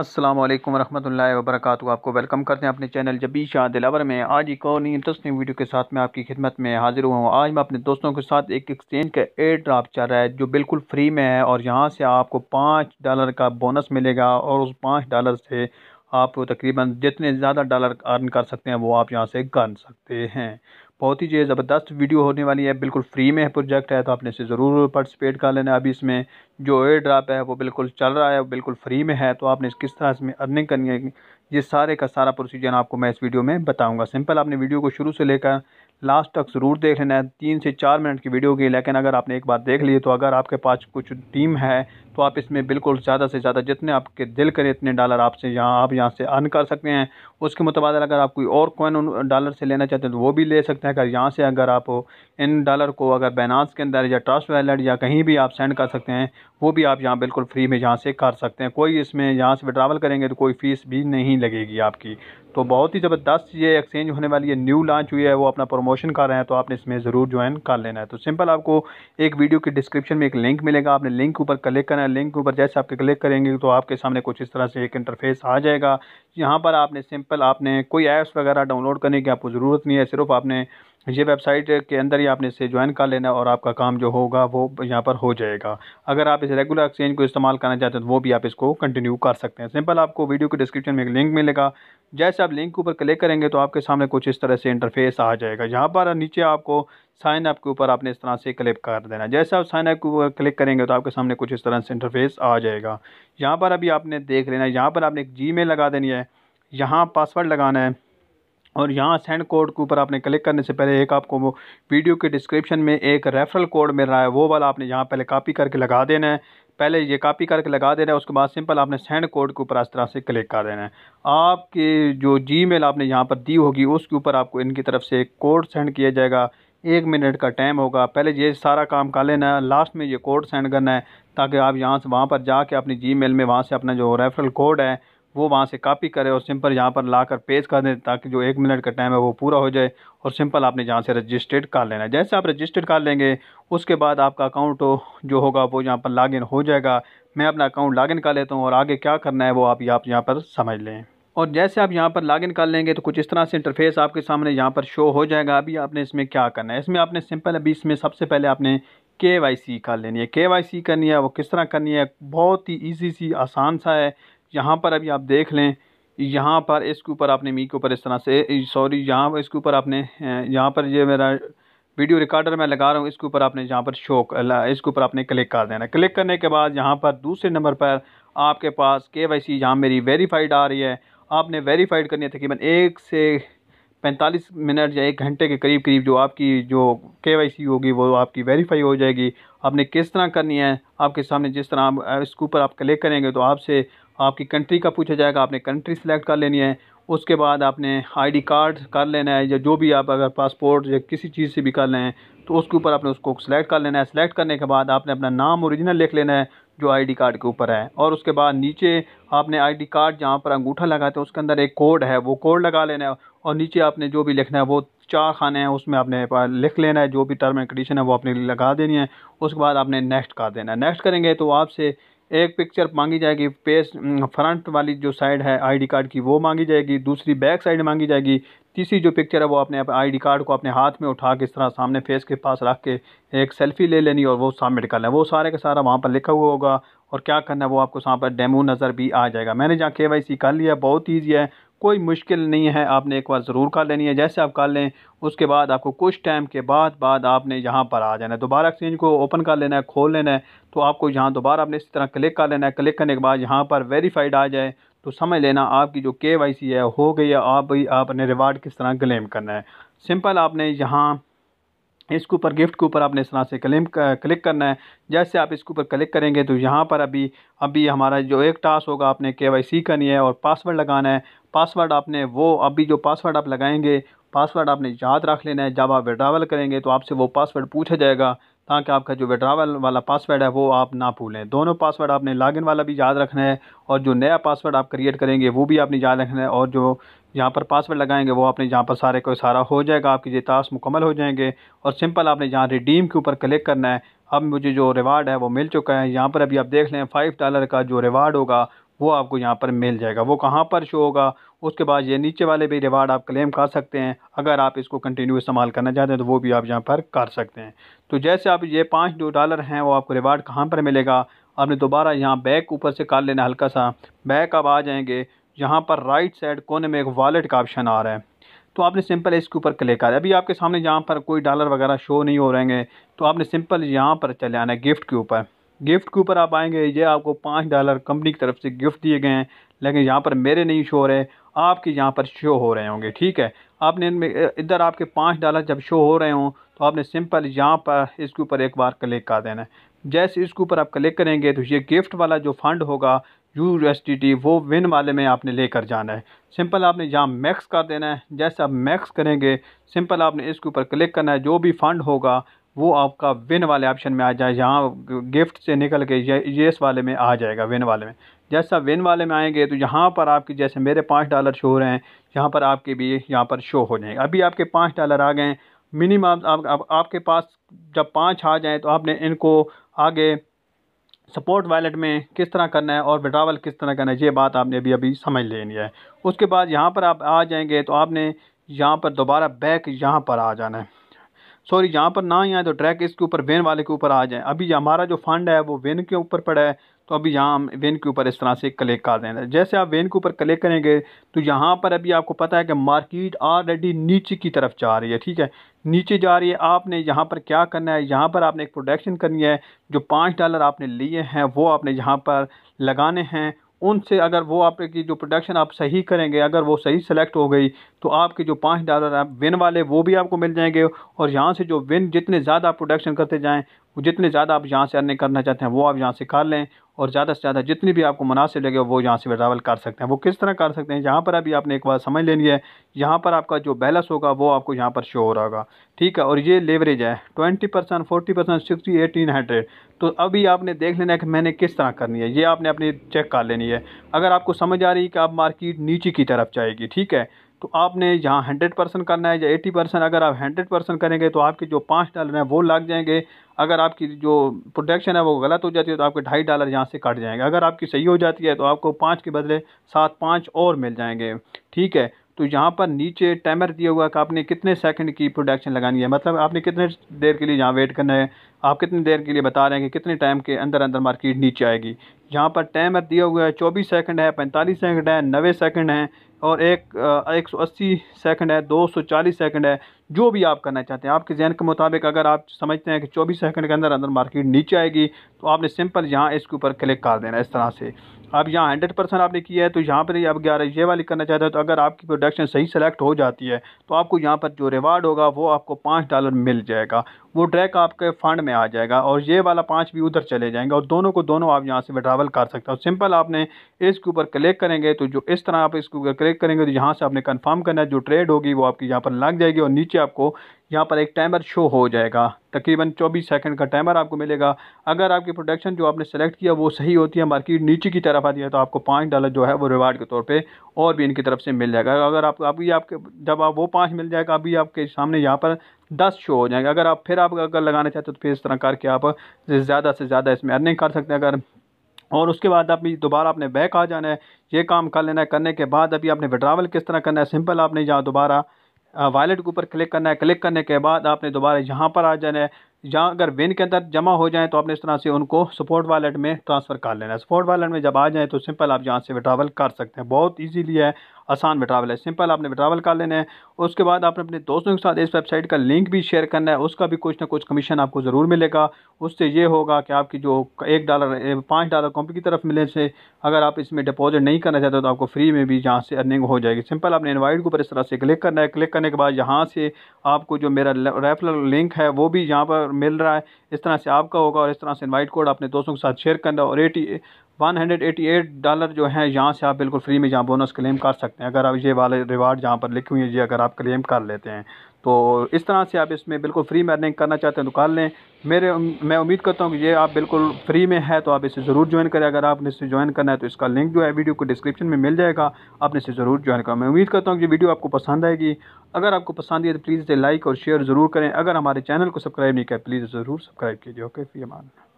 अस्सलाम वालेकुम रहमतुल्लाहि व बरकातहू आपको वेलकम करते हैं अपने चैनल जबी शाह दिलावर में आज एक और इंटरेस्टिंग वीडियो के साथ मैं आपकी खिदमत में हाजिर हुआ हूँ आज मैं अपने दोस्तों के साथ एक एक्सचेंज का एयर ड्राप चल रहा है जो बिल्कुल फ्री में है और यहाँ से आपको पाँच डॉलर का बोनस मिलेगा और उस पाँच डॉलर से आप तकरीबन जितने ज़्यादा डॉलर अर्न कर सकते हैं वो आप यहाँ से कर सकते हैं बहुत ही जो ज़बरदस्त वीडियो होने वाली है बिल्कुल फ्री में है प्रोजेक्ट है तो आपने इसे ज़रूर पार्टिसिपेट कर लेना अभी इसमें जो एयर ड्राप है वो बिल्कुल चल रहा है बिल्कुल फ्री में है तो आपने किस तरह इसमें अर्निंग करनी है ये सारे का सारा प्रोसीजर आपको मैं इस वीडियो में बताऊँगा सिंपल आपने वीडियो को शुरू से लेकर लास्ट तक ज़रूर देख लेना है तीन से चार मिनट की वीडियो की लेकिन अगर आपने एक बार देख ली तो अगर आपके पास कुछ टीम है तो आप इसमें बिल्कुल ज़्यादा से ज़्यादा जितने आपके दिल करें इतने डॉलर आपसे यहाँ आप यहाँ से अर्न कर सकते हैं उसके मुतबादल अगर आप कोई और कॉइन डॉलर से लेना चाहते हैं तो वो भी ले सकते हैं अगर यहाँ से अगर आप इन डॉलर को अगर बैनास के अंदर या ट्रस्ट वैलेट या कहीं भी आप सेंड कर सकते हैं वो भी आप यहाँ बिल्कुल फ्री में यहाँ से कर सकते हैं कोई इसमें यहाँ से विड्रावल करेंगे तो कोई फ़ीस भी नहीं लगेगी आपकी तो बहुत ही ज़बरदस्त ये एक्सचेंज होने वाली है न्यू लॉन्च हुई है वो अपना प्रमोशन कर रहे हैं तो आपने इसमें ज़रूर ज्वाइन कर लेना है तो सिंपल आपको एक वीडियो के डिस्क्रिप्शन में एक लिंक मिलेगा आपने लिंक ऊपर क्लिक करना लिंक के ऊपर जैसे आपके क्लिक करेंगे तो आपके सामने कुछ इस तरह से एक इंटरफेस आ जाएगा यहाँ पर आपने सिंपल आपने कोई ऐप्स वगैरह डाउनलोड करने की आपको ज़रूरत नहीं है सिर्फ आपने ये वेबसाइट के अंदर ही आपने इसे ज्वाइन कर लेना और आपका काम जो होगा वो यहाँ पर हो जाएगा अगर आप इस रेगुलर एक्सचेंज को इस्तेमाल करना चाहते हैं तो वो भी आप इसको कंटिन्यू कर सकते हैं सिंपल आपको वीडियो के डिस्क्रिप्शन में एक लिंक मिलेगा जैसे आप लिंक के ऊपर क्लिक करेंगे तो आपके सामने कुछ इस तरह से इंटरफेस आ जाएगा यहाँ पर नीचे आपको साइन अप के ऊपर आपने इस तरह से क्लिक कर देना जैसे आप साइन अप के ऊपर क्लिक करेंगे तो आपके सामने कुछ इस तरह से इंटरफेस आ जाएगा यहाँ पर अभी आपने देख लेना है यहाँ पर आपने एक जी लगा देनी है यहाँ पासवर्ड लगाना है और यहाँ सेंड कोड के ऊपर आपने क्लिक करने से पहले एक आपको वो वीडियो के डिस्क्रिप्शन में एक रेफरल कोड मिल रहा है वो वाला आपने यहाँ पहले कॉपी करके लगा देना है पहले ये कॉपी करके लगा देना है उसके बाद सिंपल आपने सेंड कोड के ऊपर इस तरह से क्लिक कर देना है आपके जो जी मेल आपने यहाँ पर दी होगी उसके ऊपर आपको इनकी तरफ से एक कोड सेंड किया जाएगा एक मिनट का टाइम होगा पहले ये सारा काम कर लेना है लास्ट में ये कोड सेंड करना है ताकि आप यहाँ से वहाँ पर जाके अपनी जी मेल में वहाँ से अपना जो रेफरल कोड है वो वहाँ से कॉपी करें और सिंपल यहाँ पर ला कर पेज कर दें ताकि जो एक मिनट का टाइम है वो पूरा हो जाए और सिंपल आपने यहाँ से रजिस्टर्ड कर लेना है जैसे आप रजिस्टर्ड कर लेंगे उसके बाद आपका अकाउंट जो होगा वो यहाँ पर लॉगिन हो जाएगा मैं अपना अकाउंट लॉगिन कर लेता हूँ और आगे क्या करना है वो आप यहाँ पर समझ लें और जैसे आप यहाँ पर लॉगिन कर लेंगे तो कुछ इस तरह से इंटरफेस आपके सामने यहाँ पर शो हो जाएगा अभी आपने इसमें क्या करना है इसमें आपने सिंपल अभी इसमें सबसे पहले आपने के वाई सी कर लेनी है के वाई सी करनी है वो किस तरह करनी है बहुत ही ईजी सी आसान सा है यहाँ पर अभी आप देख लें यहाँ पर इसके ऊपर आपने मी के ऊपर इस तरह से सॉरी यहाँ पर इसके ऊपर आपने यहाँ पर ये मेरा वीडियो रिकॉर्डर मैं लगा रहा हूँ इसके ऊपर आपने यहाँ पर शोक इसके ऊपर आपने क्लिक कर देना क्लिक करने के बाद यहाँ पर दूसरे नंबर पर आपके पास के वाई सी यहाँ मेरी वेरीफाइड आ रही है आपने वेरीफाइड करनी है तकरीबन एक से पैंतालीस मिनट या एक घंटे के करीब करीब जो आपकी जो के वाई सी होगी वो आपकी वेरीफाई हो जाएगी आपने किस तरह करनी है आपके सामने जिस तरह आप इसके ऊपर आप क्लिक करेंगे तो आपसे आपकी कंट्री का पूछा जाएगा आपने कंट्री सेलेक्ट कर लेनी है उसके बाद आपने आईडी कार्ड कर लेना है या जो भी आप अगर पासपोर्ट या किसी चीज़ से भी कर लें तो उसके ऊपर आपने उसको सिलेक्ट कर लेना है सिलेक्ट करने के बाद आपने अपना नाम ओरिजिनल लिख लेना है जो आईडी कार्ड के ऊपर है और उसके बाद नीचे आपने आईडी कार्ड जहाँ पर अंगूठा लगाते हैं उसके अंदर एक कोड है वो कोड लगा लेना है और नीचे आपने जो भी लिखना है वो चार खाने हैं उसमें आपने लिख लेना है जो भी टर्म एंड कंडीशन है वो आपने लगा देनी है उसके बाद आपने नेक्स्ट कर देना है नेक्स्ट करेंगे तो आपसे एक पिक्चर मांगी जाएगी पेज फ्रंट वाली जो साइड है आईडी कार्ड की वो मांगी जाएगी दूसरी बैक साइड मांगी जाएगी तीसरी जो पिक्चर है वो अपने आईडी कार्ड को अपने हाथ में उठा के इस तरह सामने फेस के पास रख के एक सेल्फी ले लेनी और वो सबमिट करना है वो सारे का सारा वहाँ पर लिखा हुआ होगा और क्या करना है वो आपको वहाँ पर डेमो नज़र भी आ जाएगा मैंने जहाँ के वाई सी कर लिया बहुत ईजी है कोई मुश्किल नहीं है आपने एक बार ज़रूर कर लेनी है जैसे आप कर लें उसके बाद आपको कुछ टाइम के बाद बाद आपने यहाँ पर आ जाना है दोबारा एक्सचेंज को ओपन कर लेना है खोल लेना है तो आपको यहाँ दोबारा आपने इसी तरह क्लिक कर लेना है क्लिक करने के बाद यहाँ पर वेरीफाइड आ जाए तो समझ लेना आपकी जो के वाई सी है हो गई है आप भी आपने रिवार्ड किस तरह क्लेम करना है सिंपल आपने यहाँ इसके ऊपर गिफ्ट के ऊपर आपने इस तरह से क्लेम क्लिक करना है जैसे आप इसके ऊपर क्लिक करेंगे तो यहाँ पर अभी अभी हमारा जो एक टास्क होगा आपने के वाई सी करनी है और पासवर्ड लगाना है पासवर्ड आपने वो अभी जो पासवर्ड आप लगाएंगे पासवर्ड आपने याद रख लेना है जब आप विड्रावल करेंगे तो आपसे वो पासवर्ड पूछा जाएगा ताकि आपका जो विड्रावल वाला पासवर्ड है वो आप ना भूलें दोनों पासवर्ड आपने लॉगिन वाला भी याद रखना है और जो नया पासवर्ड आप क्रिएट करेंगे वो भी आपने याद रखना है और जो यहाँ पर पासवर्ड लगाएंगे वो आपने यहाँ पर सारे को सारा हो जाएगा आपके ये ताश मुकम्मल हो जाएंगे और सिंपल आपने यहाँ रिडीम के ऊपर क्लिक करना है अब मुझे जो रिवार्ड है वो मिल चुका है यहाँ पर अभी आप देख लें फ़ाइव डॉलर का जो रिवार्ड होगा वो आपको यहाँ पर मिल जाएगा वो कहाँ पर शो होगा उसके बाद ये नीचे वाले भी रिवार्ड आप क्लेम कर सकते हैं अगर आप इसको कंटिन्यू इस्तेमाल करना चाहते हैं तो वो भी आप यहाँ पर कर सकते हैं तो जैसे आप ये पाँच जो डॉलर हैं वो आपको रिवार्ड कहाँ पर मिलेगा आपने दोबारा यहाँ बैक ऊपर से कर लेना हल्का सा बैक आप आ जाएंगे यहाँ पर राइट साइड कोने में एक वॉलेट का ऑप्शन आ रहा है तो आपने सिंपल इसके ऊपर क्लिक करा अभी आपके सामने यहाँ पर कोई डॉलर वगैरह शो नहीं हो रहे हैं तो आपने सिंपल यहाँ पर चले आना है गिफ्ट के ऊपर गिफ्ट के ऊपर आप आएंगे ये आपको पाँच डॉलर कंपनी की तरफ से गिफ्ट दिए गए हैं लेकिन यहाँ पर मेरे नहीं शो हो रहे आपके यहाँ पर शो हो रहे होंगे ठीक है आपने इनमें इधर आपके पाँच डॉलर जब शो हो रहे हों तो आपने सिंपल यहाँ पर इसके ऊपर एक बार क्लिक कर देना है जैसे इसके ऊपर आप क्लिक करेंगे तो ये गिफ्ट वाला जो फंड होगा यू वो विन वाले में आपने लेकर जाना है सिंपल आपने यहाँ मैक्स कर देना है जैसे आप मैक्स करेंगे सिंपल आपने इसके ऊपर क्लिक करना है जो भी फंड होगा वो आपका विन वाले ऑप्शन में आ जाए जहाँ गिफ्ट से निकल के ये इस वाले में आ जाएगा विन वाले में जैसा विन वाले में आएंगे तो यहाँ पर आपके जैसे मेरे पाँच डॉलर शो हो रहे हैं यहाँ पर आपके भी यहाँ पर शो हो जाएंगे अभी आपके पाँच डॉलर आ गए हैं मिनिमम आप, आप, आप, आपके पास जब पाँच आ जाएँ तो आपने इनको आगे सपोर्ट वैलेट में किस तरह करना है और विड्रावल किस तरह करना है ये बात आपने अभी अभी समझ लेनी है उसके बाद यहाँ पर आप आ जाएंगे तो आपने यहाँ पर दोबारा बैक यहाँ पर आ जाना है सॉरी यहाँ पर ना ही आए तो ट्रैक इसके ऊपर वेन वाले के ऊपर आ जाए अभी हमारा जो फंड है वो वेन के ऊपर पड़ा है तो अभी यहाँ हम वेन के ऊपर इस तरह से कलेक्ट कर देंगे जैसे आप वेन के ऊपर कलेक्ट करेंगे तो यहाँ पर अभी आपको पता है कि मार्केट ऑलरेडी नीचे की तरफ जा रही है ठीक है नीचे जा रही है आपने यहाँ पर क्या करना है यहाँ पर आपने एक प्रोडक्शन करनी है जो पाँच डॉलर आपने लिए हैं वो आपने यहाँ पर लगाने हैं उनसे अगर वो आपकी जो प्रोडक्शन आप सही करेंगे अगर वो सही सेलेक्ट हो गई तो आपके जो पाँच डॉलर आप विन वाले वो भी आपको मिल जाएंगे और यहाँ से जो विन जितने ज़्यादा आप प्रोडक्शन करते जाएँ जितने ज़्यादा आप यहाँ से अर्निंग करना चाहते हैं वो आप यहाँ से कर लें और ज़्यादा से ज़्यादा जितनी भी आपको मुनासिब लगे वो यहाँ से ट्रैवल कर सकते हैं वो किस तरह कर सकते हैं यहाँ पर अभी आपने एक बार समझ लेनी है यहाँ पर आपका जो बैलेंस होगा वो आपको यहाँ पर शो हो रहा होगा ठीक है और ये लेवरेज है twenty percent forty percent sixty eighteen hundred तो अभी आपने देख लेना है कि मैंने किस तरह करनी है ये आपने अपनी चेक कर लेनी है अगर आपको समझ आ रही है कि आप मार्केट नीचे की तरफ जाएगी ठीक है तो आपने यहाँ हंड्रेड परसेंट करना है या एटी परसेंट अगर आप हंड्रेड परसेंट करेंगे तो आपके जो पाँच डॉलर हैं वो लग जाएंगे अगर आपकी जो प्रोटेक्शन है वो गलत हो जाती है तो आपके ढाई डॉलर यहाँ से कट जाएंगे अगर आपकी सही हो जाती है तो आपको पाँच के बदले सात पाँच और मिल जाएंगे ठीक है तो यहाँ पर नीचे टाइमर दिया हुआ है कि आपने कितने सेकंड की प्रोडक्शन लगानी है मतलब आपने कितने देर के लिए यहाँ वेट करना है आप कितनी देर के लिए बता रहे हैं कि कितने टाइम के अंदर अंदर मार्केट नीचे आएगी यहाँ पर टाइमर दिया हुआ है चौबीस सेकंड है पैंतालीस सेकंड है नबे सेकंड है और एक एक सौ अस्सी सेकंड है दो सौ चालीस सेकंड है जो भी आप करना चाहते हैं आपके जहन के मुताबिक अगर आप समझते हैं कि चौबीस सेकंड के अंदर अंदर मार्केट नीचे आएगी तो आपने सिंपल यहाँ इसके ऊपर क्लिक कर देना इस तरह से अब यहाँ हंड्रेड परसेंट आपने किया है तो यहाँ पर आप ग्यारह ये वाली करना चाहते हैं तो अगर आपकी प्रोडक्शन सही सेलेक्ट हो जाती है तो आपको यहाँ पर जो रिवार्ड होगा वो आपको पाँच डॉलर मिल जाएगा वो ट्रैक आपके फंड में आ जाएगा और ये वाला पाँच भी उधर चले जाएंगे और दोनों को दोनों आप यहाँ से विड्रावल कर सकते हो सिंपल आपने इसके ऊपर क्लिक करेंगे तो जो इस तरह आप इसके ऊपर क्लिक करेंगे तो यहाँ से आपने कन्फर्म करना है जो ट्रेड होगी वो आपकी यहाँ पर लग जाएगी और नीचे आपको यहाँ पर एक टाइमर शो हो जाएगा तकरीबन 24 सेकंड का टाइमर आपको मिलेगा अगर आपकी प्रोडक्शन जो आपने सेलेक्ट किया वो सही होती है मार्केट नीचे की तरफ आती है तो आपको पाँच डॉलर जो है वो रिवार्ड के तौर पे और भी इनकी तरफ से मिल जाएगा अगर आप अभी आपके जब आप वो पाँच मिल जाएगा अभी आपके सामने यहाँ पर दस शो हो जाएंगे अगर आप फिर आप अगर लगाना चाहते हो तो फिर इस तरह करके आप ज़्यादा से ज़्यादा इसमें अर्निंग कर सकते हैं अगर और उसके बाद अभी दोबारा आपने बैक आ जाना है ये काम कर लेना है करने के बाद अभी आपने विड्रावल किस तरह करना है सिंपल आपने यहाँ दोबारा वॉलेट के ऊपर क्लिक करना है क्लिक करने के बाद आपने दोबारा यहाँ पर आ जाना है जहाँ अगर विन के अंदर जमा हो जाए तो आपने इस तरह से उनको सपोर्ट वॉलेट में ट्रांसफ़र कर लेना है सपोर्ट वॉलेट में जब आ जाए तो सिंपल आप यहाँ से विड्रावल कर सकते हैं बहुत ईजीली है आसान विड्रावल है सिंपल आपने विड्रावल कर लेना है उसके बाद आपने अपने दोस्तों के साथ इस वेबसाइट का लिंक भी शेयर करना है उसका भी कुछ ना कुछ कमीशन आपको ज़रूर मिलेगा उससे ये होगा कि आपकी जो एक डॉलर पाँच डॉलर कंपनी की तरफ मिलने से अगर आप इसमें डिपॉजिट नहीं करना चाहते तो आपको फ्री में भी यहाँ से अर्निंग हो जाएगी सिंपल आपने इन्वाइट के ऊपर इस तरह से क्लिक करना है क्लिक करने के बाद यहाँ से आपको जो मेरा रेफरल लिंक है वो भी यहाँ पर मिल रहा है इस तरह से आपका होगा और इस तरह से इन्वाइट कोड अपने दोस्तों के साथ शेयर करना और एटी 188 डॉलर जो है यहाँ से आप बिल्कुल फ्री में यहाँ बोनस क्लेम कर सकते हैं अगर आप ये वाले रिवार्ड यहाँ पर लिखी हुई है ये अगर आप क्लेम कर लेते हैं तो इस तरह से आप इसमें बिल्कुल फ्री में अर्निंग करना चाहते हैं तो कर लें मेरे मैं उम्मीद करता हूँ कि ये आप बिल्कुल फ्री में है तो आप इसे ज़रूर ज्वाइन करें अगर आपने इसे ज्वाइन करना है तो इसका लिंक जो है वीडियो को डिस्क्रिप्शन में मिल जाएगा आपने इसे ज़रूर ज्वाइन करें मैं उम्मीद करता हूँ कि वीडियो आपको पसंद आएगी अगर आपको पसंद है तो प्लीज़ इसे लाइक और शेयर ज़रूर करें अगर हमारे चैनल को सब्सक्राइब नहीं किया प्लीज़ ज़रूर सब्सक्राइब कीजिए ओके फी अमान